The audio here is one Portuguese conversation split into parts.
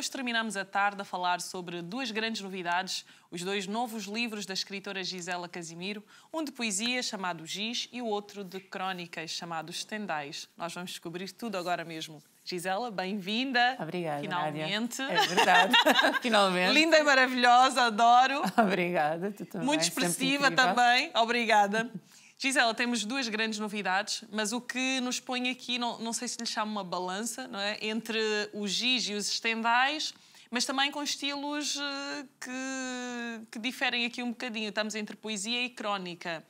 Hoje terminamos a tarde a falar sobre duas grandes novidades, os dois novos livros da escritora Gisela Casimiro, um de poesia chamado Giz e o outro de crónicas chamado Estendais. Nós vamos descobrir tudo agora mesmo. Gisela, bem-vinda. Obrigada. Finalmente. Nádia. É verdade. Finalmente. Linda e maravilhosa, adoro. Obrigada, tu também. Muito expressiva também. Obrigada. Gisela, temos duas grandes novidades, mas o que nos põe aqui, não, não sei se lhe chama uma balança, não é? Entre o giz e os estendais, mas também com estilos eh, que, que diferem aqui um bocadinho. Estamos entre poesia e crónica.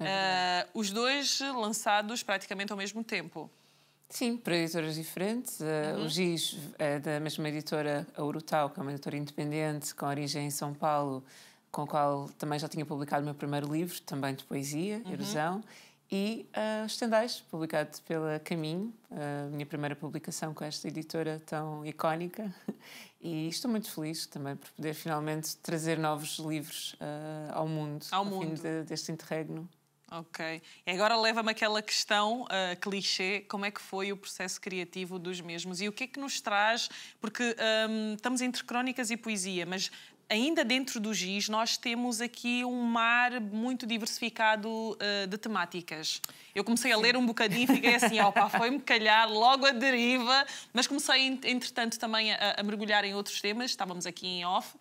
É uh, os dois lançados praticamente ao mesmo tempo. Sim, para editoras diferentes. Eh, uhum. O Giz é da mesma editora, a Urutau, que é uma editora independente com origem em São Paulo, com o qual também já tinha publicado o meu primeiro livro, também de poesia, uhum. Erosão, e uh, publicado pela Caminho, a uh, minha primeira publicação com esta editora tão icónica. E estou muito feliz também por poder finalmente trazer novos livros uh, ao mundo, ao, ao mundo. fim de, deste interregno. Ok. E agora leva-me aquela questão uh, clichê: como é que foi o processo criativo dos mesmos e o que é que nos traz? Porque um, ehm, estamos entre crónicas e poesia, mas ainda dentro do GIS, nós temos aqui um mar muito diversificado uh, de temáticas. Eu comecei a ler um bocadinho e fiquei assim, opa, foi-me calhar, logo a deriva, mas comecei, entretanto, também a, a mergulhar em outros temas, estávamos aqui em off, um,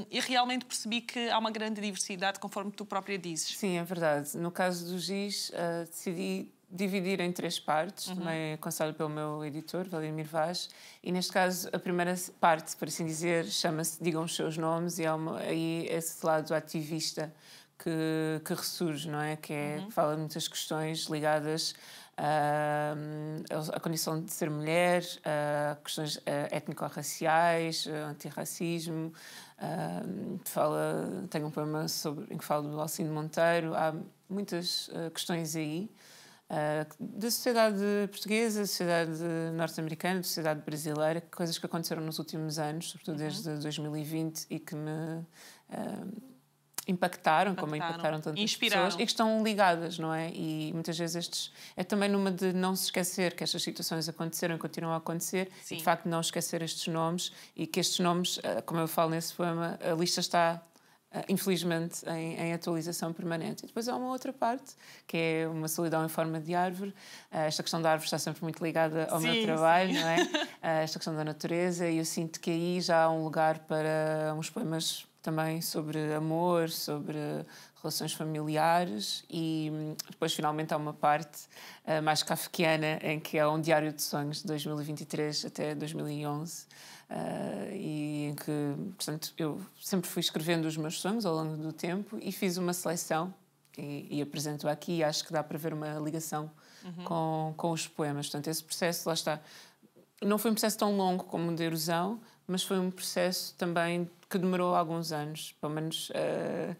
ehm, e realmente percebi que há uma grande diversidade, conforme tu própria dizes. Sim, é verdade. No caso do GIS, uh, eh, decidi dividir em três partes, uhum. também aconselho pelo meu editor, Valdemir Vaz, e neste caso a primeira parte, por assim dizer, chama-se Digam os seus nomes, e há é uma, aí esse lado ativista que, que ressurge, não é? Que é, uhum. fala de muitas questões ligadas à condição de ser mulher, a questões eh, étnico-raciais, eh, antirracismo, Uh, fala, tenho um poema sobre, em que falo do Alcino Monteiro, há muitas eh, questões aí ah, da sociedade portuguesa, da sociedade norte-americana, da sociedade brasileira, coisas que aconteceram nos últimos anos, sobretudo uhum. desde 2020, e que me uh, ah, impactaram, impactaram, como impactaram tantas Inspiraram. pessoas, e que estão ligadas, não é? E muitas vezes estes. É também numa de não se esquecer que estas situações aconteceram e continuam a acontecer, Sim. e de facto não esquecer estes nomes, e que estes nomes, ah, como eu falo nesse poema, a lista está ah, infelizmente, em, em, atualização permanente. E depois há uma outra parte, que é uma solidão em forma de árvore. Ah, esta questão da árvore está sempre muito ligada ao sim, meu trabalho, sim. não é? Ah, esta questão da natureza, e eu sinto que aí já há um lugar para uns poemas também sobre amor, sobre relações familiares e hum, depois finalmente há uma parte mais kafkiana em que é um diário de sonhos de 2023 até 2011 Uh, e em que, portanto, eu sempre fui escrevendo os meus sonhos ao longo do tempo e fiz uma seleção e, e apresento aqui e acho que dá para ver uma ligação uhum. com, com os poemas. Portanto, esse processo, lá está, não foi um processo tão longo como o de erosão, mas foi um processo também que demorou alguns anos, pelo menos uh,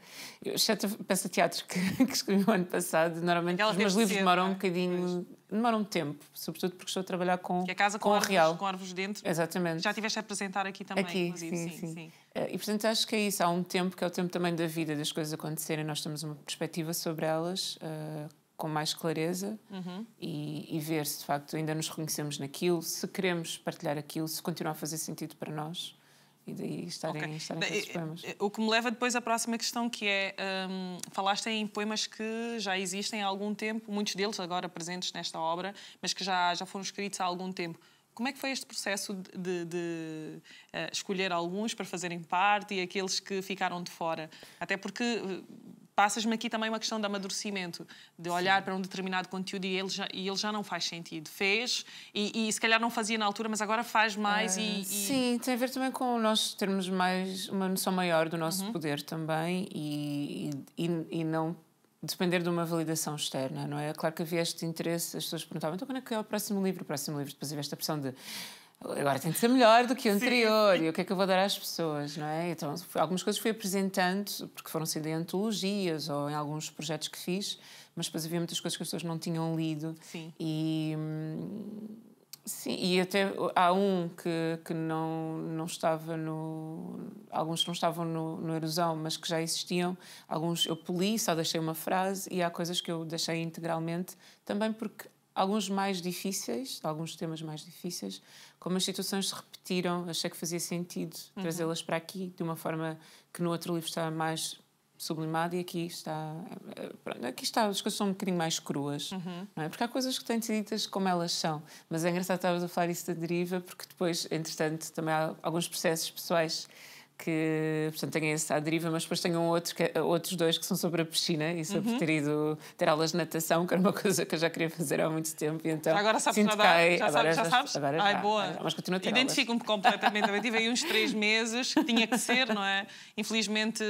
exceto a peça de teatro que, que escrevi o ano passado, normalmente os meus livros ser, demoram é? um bocadinho demora um tempo, sobretudo porque estou a trabalhar com que a é casa com, com árvores, real. com árvores dentro. Exatamente. Já tiveste a apresentar aqui também, aqui, inclusive. Sim, sim, sim. Eh, e portanto acho que é isso, há um tempo que é o tempo também da vida, das coisas acontecerem, nós temos uma perspectiva sobre elas uh, com mais clareza uhum. e, e, ver se de facto ainda nos reconhecemos naquilo, se queremos partilhar aquilo, se continua a fazer sentido para nós e daí estarem, okay. estarem da, esses poemas. Eh, o que me leva depois à próxima questão, que é, um, falaste em poemas que já existem há algum tempo, muitos deles agora presentes nesta obra, mas que já, já foram escritos há algum tempo. Como é que foi este processo de, de, de uh, escolher alguns para fazerem parte e aqueles que ficaram de fora? Até porque eh, passas-me aqui também uma questão de amadurecimento, de olhar Sim. para um determinado conteúdo e ele já, e ele já não faz sentido. Fez e, e se calhar não fazia na altura, mas agora faz mais uh, e, ah, e, Sim, tem a ver também com nós termos mais uma noção maior do nosso uhum. poder também e, e, e, não depender de uma validação externa, não é? Claro que havia este interesse, as pessoas perguntavam, então quando é que é o próximo livro? O próximo livro, depois havia esta pressão de agora tem de ser melhor do que o anterior, e o que é que eu vou dar às pessoas, não é? Então, algumas coisas fui apresentando, porque foram sendo em antologias ou em alguns projetos que fiz, mas depois havia muitas coisas que as pessoas não tinham lido. Sim. E, sim, e até há um que, que não, não estava no... Alguns que não estavam no, no Erosão, mas que já existiam. Alguns eu poli, só deixei uma frase, e há coisas que eu deixei integralmente, também porque alguns mais difíceis, alguns temas mais difíceis, como as situações se repetiram, achei que fazia sentido uhum. trazê-las para aqui de uma forma que no outro livro está mais sublimada e aqui está eh, aqui está as coisas são um bocadinho mais cruas uhum. não é porque há coisas que têm de ser ditas como elas são mas é engraçado estavas a falar isso da deriva porque depois entretanto também há alguns processos pessoais que portanto tenho esse à deriva, mas depois tenho um outro que, é, outros dois que são sobre a piscina e sobre uhum. ter ido ter aulas de natação, que era uma coisa que eu já queria fazer há muito tempo. então, agora sabes nadar? Cai, já, sabes, já, sabes? Agora Ai, já, boa. Mas continua a Identifico-me completamente. Eu tive aí uns três meses, que tinha que ser, não é? Infelizmente,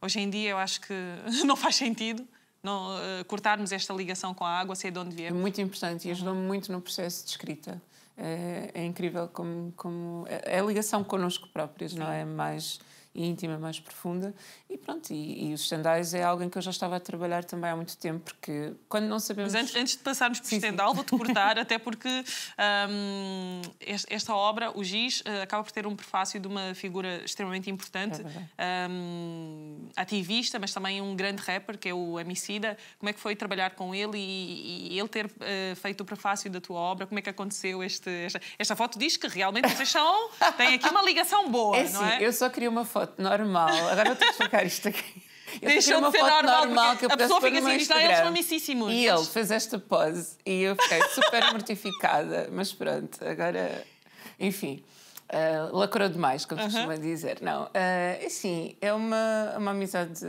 hoje em dia eu acho que não faz sentido. Não, uh, cortarmos esta ligação com a água, sei de onde viemos. É muito importante e ajudou-me muito no processo de escrita é, é incrível como, como é, é a ligação connosco próprios, Sim. não é? Mais íntima, mais profunda. E pronto, e, e os estendais é algo em que eu já estava a trabalhar também há muito tempo, porque quando não sabemos. Mas antes, antes de passarmos para o estendal, vou-te cortar, até porque hum, esta obra, o Giz, eh, acaba por ter um prefácio de uma figura extremamente importante, é hum, ativista, mas também um grande rapper, que é o Emicida. Como é que foi trabalhar com ele e, e ele ter uh, feito o prefácio da tua obra? Como é que aconteceu este, esta, esta foto? Diz que realmente vocês são. têm aqui uma ligação boa, é não sim, é? Eu só queria uma foto foto normal. Agora eu ter que sacar isto aqui. Eu Deixou uma de ser foto normal, normal que eu a pessoa fica assim, está eles E ele fez esta pose e eu fiquei super mortificada, mas pronto, agora, enfim. Uh, lacrou demais, como uh -huh. costuma dizer. Não, uh, assim, é uma, uma amizade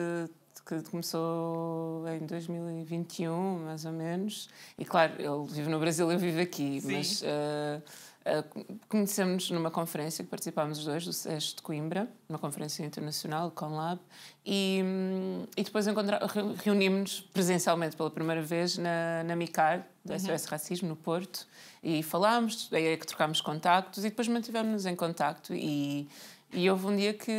que começou em 2021, mais ou menos. E claro, ele vive no Brasil, eu vivo aqui, Sim. mas. Uh, ah, conhecemos numa conferência que participámos os dois, do SES de Coimbra, uma conferência internacional, Conlab, e, hum, e depois reunimos-nos presencialmente pela primeira vez na, na MICAR, do SOS uhum. Racismo, no Porto, e falámos, aí é que trocámos contactos, e depois mantivemos-nos em contacto e, e houve um dia que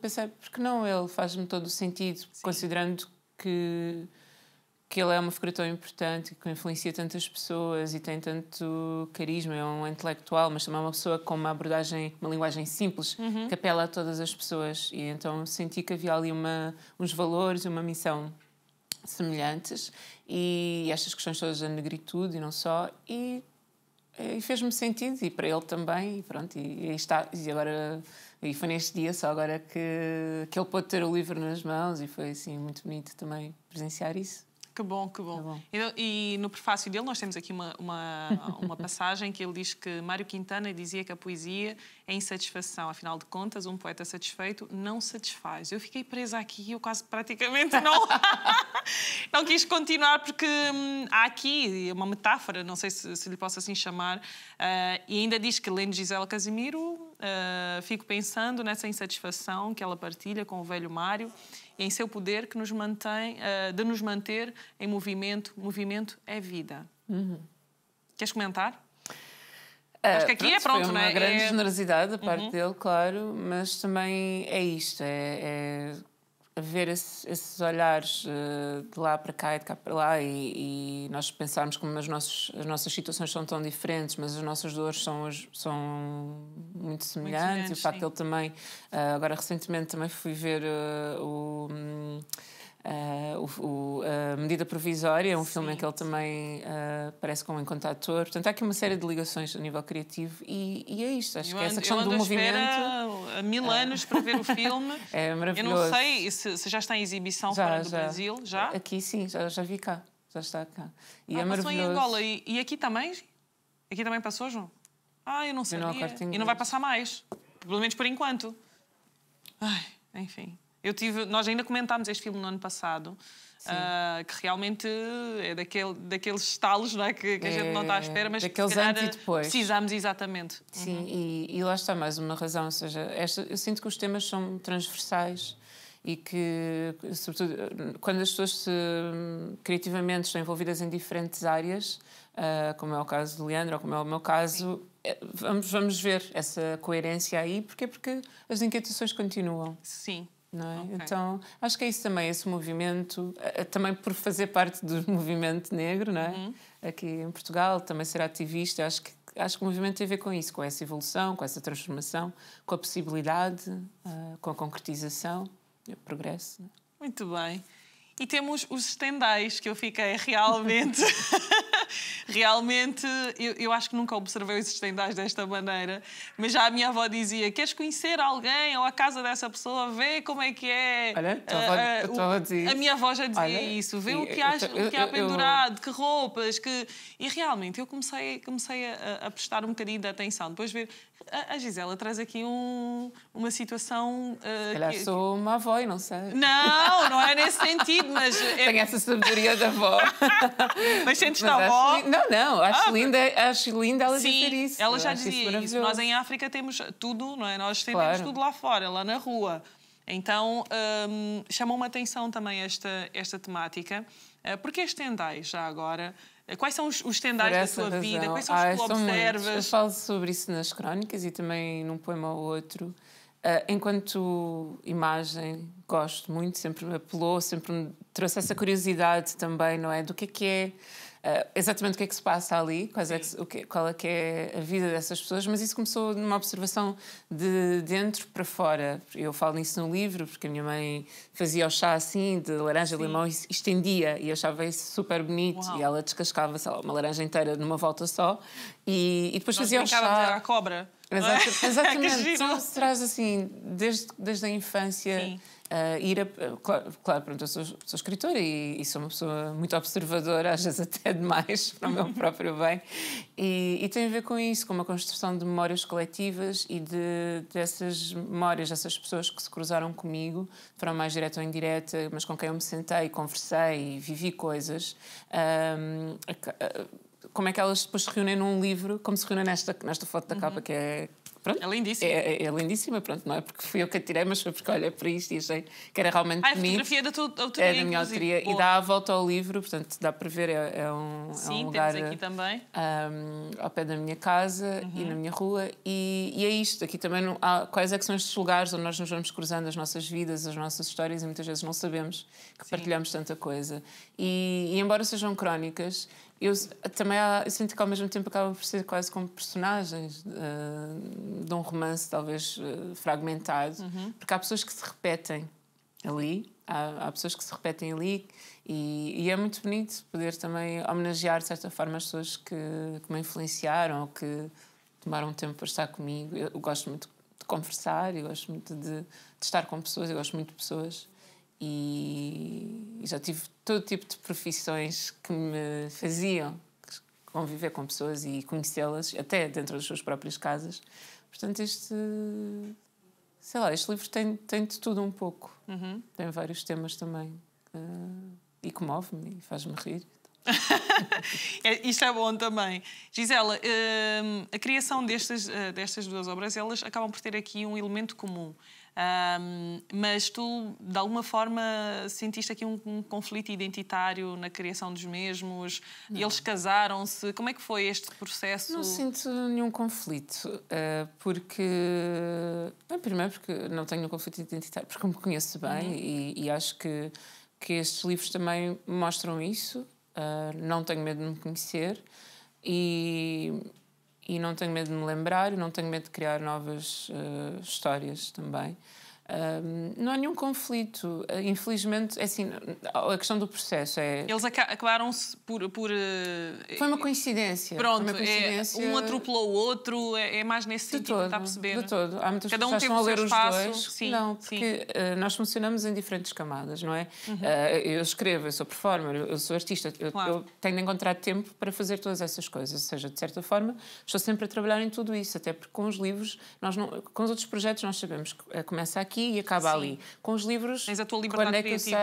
pensei, porque não, ele faz-me todo o sentido, Sim. considerando que que ele é uma figura tão importante, que influencia tantas pessoas e tem tanto carisma, é um intelectual, mas também é uma pessoa com uma abordagem, uma linguagem simples, uhum. que apela a todas as pessoas. E então senti que havia ali uma, uns valores e uma missão semelhantes e estas questões todas da negritude e não só e, e fez-me sentido e para ele também e pronto e, e está e agora e foi neste dia só agora que que ele pôde ter o livro nas mãos e foi assim muito bonito também presenciar isso que bom, que bom. Tá bom. E, no prefácio dele nós temos aqui uma, uma, uma passagem que ele diz que Mário Quintana dizia que a poesia é insatisfação. Afinal de contas, um poeta satisfeito não satisfaz. Eu fiquei presa aqui e eu quase praticamente não, não quis continuar porque hum, há aqui uma metáfora, não sei se, se lhe posso assim chamar, uh, e ainda diz que lendo Gisela Casimiro, uh, fico pensando nessa insatisfação que ela partilha com o velho Mário em seu poder que nos mantém, uh, de nos manter em movimento. Movimento é vida. Uhum. Queres comentar? Uh, Acho que aqui pronto, é pronto, não é? Uma grande é... generosidade da parte uhum. dele, claro, mas também é isto: é, é ver esses, esses olhares uh, de lá para cá e de cá para lá e, e nós pensarmos como as, nossas as nossas situações são tão diferentes, mas as nossas dores são, são muito semelhantes. Muito e o facto sim. ele também, uh, agora recentemente também fui ver uh, o. Um, Uh, o, a ah, Medida Provisória é um Sim. filme em que ele também uh, aparece como enquanto ator. Portanto, há aqui uma série de ligações a nível criativo e, e é isto. Acho eu que é essa questão do movimento. há mil anos para ver o filme. é maravilhoso. Eu não sei se, se já está em exibição já, fora do já. Brasil. Já? Aqui sim, já, já vi cá. Já está cá. E é ah, é passou em Angola. E, e, aqui também? Aqui também passou, João? Ah, eu não sabia. e não vai passar mais. Pelo menos por enquanto. Ai, enfim. Eu tive, nós ainda comentámos este filme no ano passado, uh, que realmente é daquele, daqueles estalos não é? que, que a gente não está à é, espera, mas que precisámos exatamente. Sim, uhum. e, e, lá está mais uma razão, ou seja, esta, eu sinto que os temas são transversais e que, sobretudo, quando as pessoas se, criativamente estão envolvidas em diferentes áreas, uh, como é o caso do Leandro, ou como é o meu caso, é, vamos, vamos ver essa coerência aí, porque é porque as inquietações continuam. Sim. É? Okay. Então, acho que é isso também, esse movimento, também por fazer parte do movimento negro, não é? Uhum. Aqui em Portugal, também ser ativista, acho que acho que o movimento tem a ver com isso, com essa evolução, com essa transformação, com a possibilidade, uh, com a concretização, o progresso. É? Muito bem. E temos os estendais, que eu fiquei realmente Realmente, eu, eu, acho que nunca observei os estendais desta maneira, mas já a minha avó dizia: queres conhecer alguém ou a casa dessa pessoa? Vê como é que é. Olha, uh, a, ah, ah, a, dizer... a minha avó já dizia Olha, isso: vê e, o, que há, eu, o que há eu, pendurado, que roupas, que. E realmente, eu comecei, comecei a, a prestar um bocadinho de atenção. Depois ver, a Gisela traz aqui um, uma situação. Uh, Se calhar que... sou uma avó e não sei. Não, não é nesse sentido, mas. É... Tenho essa sabedoria da avó. mas sentes-te é acho Não, não, acho, ah, linda, acho linda ela sim, dizer isso. Ela já dizia isso. Nós em África temos tudo, não é? Nós temos claro. tudo lá fora, lá na rua. Então, hum, chamou-me a atenção também esta, esta temática. Eh, Porque os tendais, já agora, eh, Quais são os, os tendais da sua razão. vida? Quais são os ah, que tu observas? Muitos. Eu falo sobre isso nas crónicas e também num poema ou outro. Uh, enquanto imagem, gosto muito, sempre me apelou, sempre me trouxe essa curiosidade também, não é? Do que é que é uh, exatamente o que é que se passa ali, quais é que, o que, é- qual é que é a vida dessas pessoas, mas isso começou numa observação de dentro para fora. Eu falo nisso no livro, porque a minha mãe fazia o chá assim, de laranja, e limão, e estendia, e achava isso super bonito. Uau. E ela descascava, lá, uma laranja inteira numa volta só, e, e depois Nós fazia o chá. a cobra. exatamente. São traz assim, desde, desde a infância. Sim. Uh, ir a, claro, claro pronto, eu sou, sou escritora e, e, sou uma pessoa muito observadora, às vezes até demais para o meu uhum. próprio bem, e, e, tem a ver com isso, com uma construção de memórias coletivas e de, dessas memórias, dessas pessoas que se cruzaram comigo, foram mais direta ou indireta, mas com quem eu me sentei, conversei, vivi coisas. Um, ehm, como é que elas depois se reúnem num livro, como se reúnem nesta, nesta foto da uhum. capa, que é. Pronto, é lindíssima. É, é, é, lindíssima, pronto, não é porque fui eu que a tirei, mas foi porque olhei para isto e achei que era realmente ah, bonito. a fotografia é da tua autoria, É da minha autoria. E dá a volta ao livro, portanto, dá para ver, é, é um, Sim, é um lugar... Sim, aqui eh, também. Um, ao pé da minha casa uhum. e na minha rua. E, e é isto, aqui também não, há, quais é que são estes lugares onde nós nos vamos cruzando as nossas vidas, as nossas histórias e muitas vezes não sabemos que Sim. partilhamos tanta coisa. E, e embora sejam crónicas, eu também há, eu sinto que ao mesmo tempo acabam por ser quase como personagens uh, de um romance talvez uh, fragmentado, uhum. porque há pessoas que se repetem ali, há, há pessoas que se repetem ali e, e, é muito bonito poder também homenagear de certa forma as pessoas que, que me influenciaram ou que tomaram tempo para estar comigo. Eu, eu gosto muito de conversar, eu gosto muito de, de estar com pessoas, eu gosto muito de pessoas e, já tive todo tipo de profissões que me faziam conviver com pessoas e conhecê-las, até dentro das suas próprias casas. Portanto, este. Sei lá, este livro tem, tem de tudo um pouco. Uhum. Tem vários temas também. Uh, e comove-me e faz-me rir. é, isto é bom também. Gisela, uh, a criação destas, uh, destas duas obras, elas acabam por ter aqui um elemento comum. Um, mas tu, de alguma forma, sentiste aqui um, um conflito identitário na criação dos mesmos? Não. Eles casaram-se? Como é que foi este processo? Não sinto nenhum conflito, eh, porque. Bem, primeiro, porque não tenho um conflito identitário, porque me conheço bem uhum. e, e, acho que, que estes livros também mostram isso. Eh, não tenho medo de me conhecer. E, e não tenho medo de me lembrar, não tenho medo de criar novas uh, histórias também não há nenhum conflito. Ah, infelizmente, é assim, a questão do processo é. Eles acabaram-se por, por. Ah, foi uma coincidência. Pronto, uma é, coincidência... É, um atropelou o outro, é, é mais nesse de sentido, tá todo, está a perceber? De todo. Há muitas Cada um tem o seu espaço Sim, não, porque sim. Ah, nós funcionamos em diferentes camadas, não é? Uhum. eu escrevo, eu sou performer, eu sou artista, eu, claro. eu tenho de encontrar tempo para fazer todas essas coisas. Ou seja, de certa forma, estou sempre a trabalhar em tudo isso, até porque com os livros, nós não, com os outros projetos, nós sabemos que eh, começa aqui aqui e acaba Sim. ali. Com os livros, Tens a tua liberdade quando é que eu sei,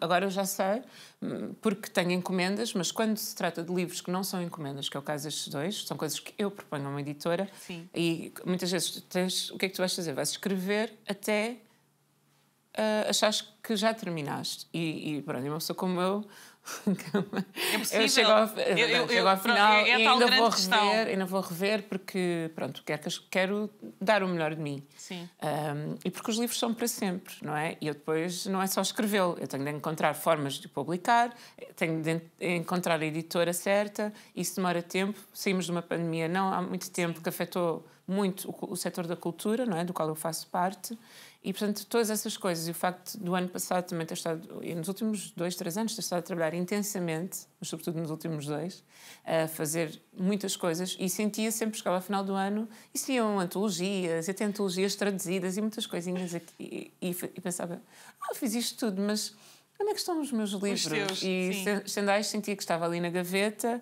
agora eu já sei, porque tenho encomendas, mas quando se trata de livros que não são encomendas, que é o caso destes dois, são coisas que eu proponho a uma editora Sim. e muitas vezes tens, o que é que tu vais fazer? Vais escrever até uh, achares que já terminaste. E, e pronto, uma pessoa como eu. é possível. Eu chego ao, eu, chego ao final é- é e ainda vou, rever, ainda vou rever porque, pronto, quero, quero dar o melhor de mim. Sim. Um, e porque os livros são para sempre, não é? E eu depois não é só escrevê-lo, eu tenho de encontrar formas de publicar, tenho de encontrar a editora certa, isso demora tempo. Saímos de uma pandemia não há muito tempo Sim. que afetou muito o, o setor da cultura, não é? Do qual eu faço parte e, portanto, todas essas coisas e o facto do ano passado também ter estado, e nos últimos dois, três anos, ter estado a trabalhar intensamente, mas sobretudo nos últimos dois, a fazer muitas coisas e sentia sempre, chegava ao final do ano, e seriam iam antologias, e até antologias traduzidas e muitas coisinhas aqui, e, e, pensava, ah, fiz isto tudo, mas onde é que estão os meus livros? Os teus, e Sandais sentia que estava ali na gaveta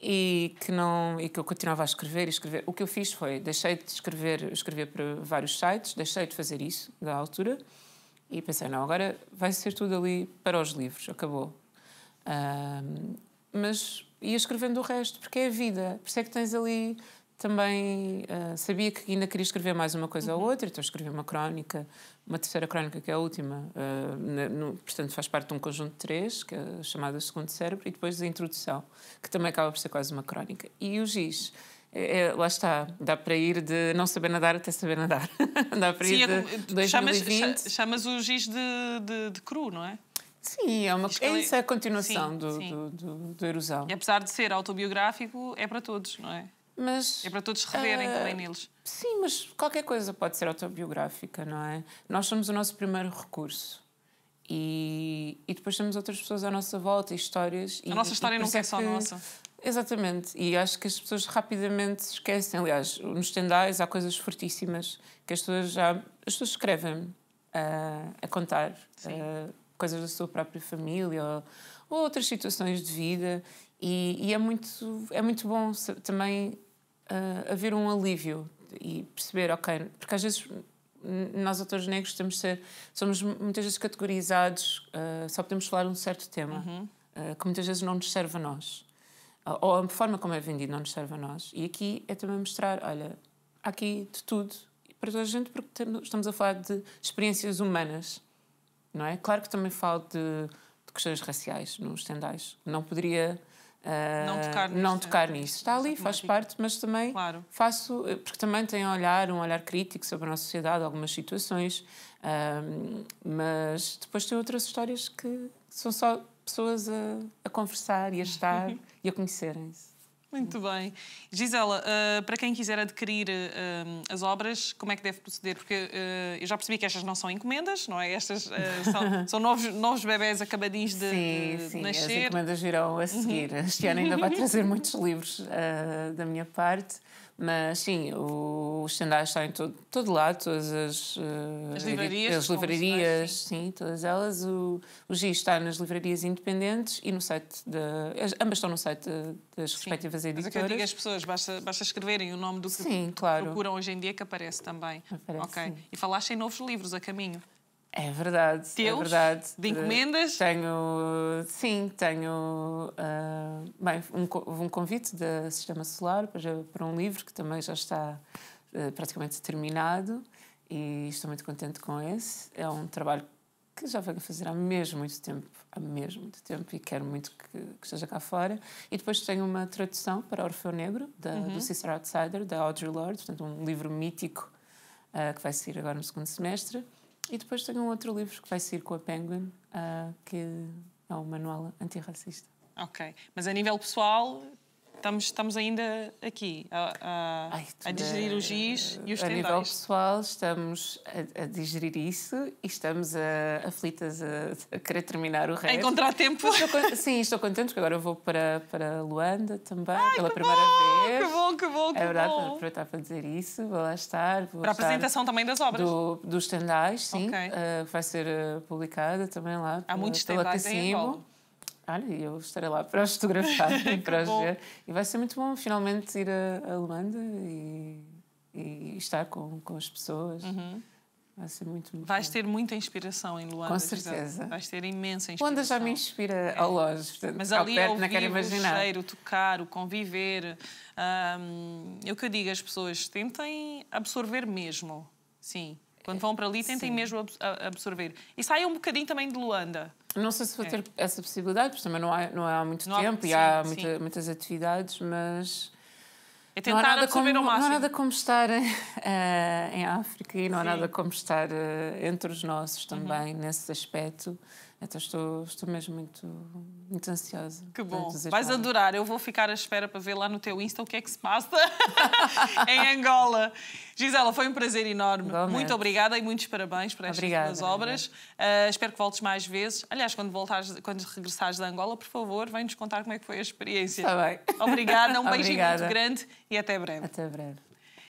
e que não e que eu continuava a escrever e escrever. O que eu fiz foi deixei de escrever, escrever para vários sites, deixei de fazer isso da altura e pensei não agora vai ser tudo ali para os livros, acabou. Um, mas ia escrevendo o resto porque é a vida, por isso é que tens ali também uh, sabia que ainda queria escrever mais uma coisa uhum. ou outra, então escrevi uma crónica, uma terceira crónica que é a última, uh, no, portanto faz parte de um conjunto de três, que é chamada Segundo Cérebro, e depois a introdução, que também acaba por ser quase uma crónica. E o Giz. É, é lá está, dá para ir de não saber nadar até saber nadar. dá para Sim, ir é, de 2020. Eh, chamas, chamas o giz de, de, de cru, não é? Sim, é, uma, é, é isso é a continuação sim, do, sim. Do, do, do, erosão. E apesar de ser autobiográfico, é para todos, não é? Mas, é para todos reverem uh, também ah, neles. Sim, mas qualquer coisa pode ser autobiográfica, não é? Nós somos o nosso primeiro recurso. E, e depois temos outras pessoas à nossa volta, histórias. A e, nossa história não é, é só que, nossa. Exatamente, e acho que as pessoas rapidamente esquecem. Aliás, nos tendais há coisas fortíssimas que as pessoas já. As pessoas escrevem uh, a contar uh, coisas da sua própria família ou, ou outras situações de vida, e, e, é, muito, é muito bom também uh, haver um alívio e perceber, ok, porque às vezes nós autores negros temos ser, somos muitas vezes categorizados, uh, só podemos falar um certo tema, uhum. uh, que muitas vezes não nos serve a nós. Ah, ou a forma como é vendido não nos serve a nós. E aqui é também mostrar, olha, há aqui de tudo, para toda a gente, porque estamos a falar de experiências humanas, não é? Claro que também falo de, de questões raciais nos tendais. Não poderia não ah, tocar nisso. Não tocar é, é Está ali, faz parte, mas também claro. faço, porque também tem um olhar, um olhar crítico sobre a nossa sociedade, algumas situações, mas depois tem outras histórias que são só pessoas a, a conversar e a estar e a conhecerem-se. Muito bem. Gisela, uh, para quem quiser adquirir uh, as obras, como é que deve proceder? Porque uh, eu já percebi que estas não são encomendas, não é? Estas são, são, novos, novos bebés acabadinhos de, sim, de sim, nascer. Sim, as encomendas virão a uhum. seguir. Uhum. Este ano ainda vai trazer muitos livros da minha parte. Mas sim, os sandais estão em todo, todo lado, todas as, eh, as livrarias, as livrarias sim. sim. todas elas. O, o GI está nas livrarias independentes e no site da. Ambas estão no site das sim. respectivas editoras. Mas é que eu digo às é pessoas, basta, basta escreverem o nome do que sim, claro. procuram hoje em dia que aparece também. Aparece, ok. E falaste em novos livros a caminho. É verdade. É Teus? É verdade. De encomendas? Tenho, sim, tenho uh, bem, um, um, convite da Sistema Solar para, para um livro que também já está uh, praticamente terminado e estou muito contente com esse. É um trabalho que já venho a fazer há mesmo muito tempo, há mesmo muito tempo e quero muito que, que esteja cá fora. E depois tenho uma tradução para Orfeu Negro, da, uhum. do Sister Outsider, da Audre Lorde, portanto um livro mítico uh, que vai sair agora no segundo semestre. E depois tenho um outro livro que vai sair com a Penguin, uh, que é o Manual Antirracista. Ok. Mas a nível pessoal, estamos, estamos ainda aqui a, a, Ai, a digerir o giz e os tendões. A nível pessoal, estamos a, a, digerir isso e estamos a, aflitas a, querer terminar o resto. A encontrar tempo. Estou, sim, estou contente porque agora vou para, para Luanda também Ai, pela primeira bom, vez bom, que bom, é que é verdade, bom. aproveitar para dizer isso, vou lá estar. Vou para a apresentação também das obras? Do, dos tendais sim, okay. uh, vai ser eh, publicada também lá. Há muitos tendais em Angola. Olha, eu estarei lá para os fotografar e para os ver. E vai ser muito bom finalmente ir à Luanda e, e estar com, com as pessoas. Uhum. Vai ser muito, muito Vais ter muita inspiração em Luanda. Com certeza. Exato. Vais ter imensa inspiração. Luanda já me inspira é. ao longe. Mas ao ali perto, ouvir, não quero imaginar. o cheiro, tocar, o conviver. Um, é o que eu digo às pessoas, tentem absorver mesmo. Sim. Quando vão para ali, tentem Sim. mesmo absorver. E saiam um bocadinho também de Luanda. Não sei se vou é. ter essa possibilidade, porque também não há, não há muito não tempo há, e há muita, muitas atividades, mas é tentar não há nada como, ao máximo. Não há nada como estar uh, em África e não Sim. há nada como estar uh, entre os nossos uhum. também, uhum. nesse aspecto. Então estou, estou mesmo muito, muito ansiosa. Que bom. Vais adorar. Eu vou ficar à espera para ver lá no teu Insta o que é que se passa em Angola. Gisela, foi um prazer enorme. Igualmente. Muito obrigada e muitos parabéns por estas obrigada, tuas obras. Uh, espero que voltes mais vezes. Aliás, quando, voltares, quando regressares da Angola, por favor, vem-nos contar como é que foi a experiência. Está bem. Obrigada, um beijinho obrigada. muito grande e até breve. Até breve.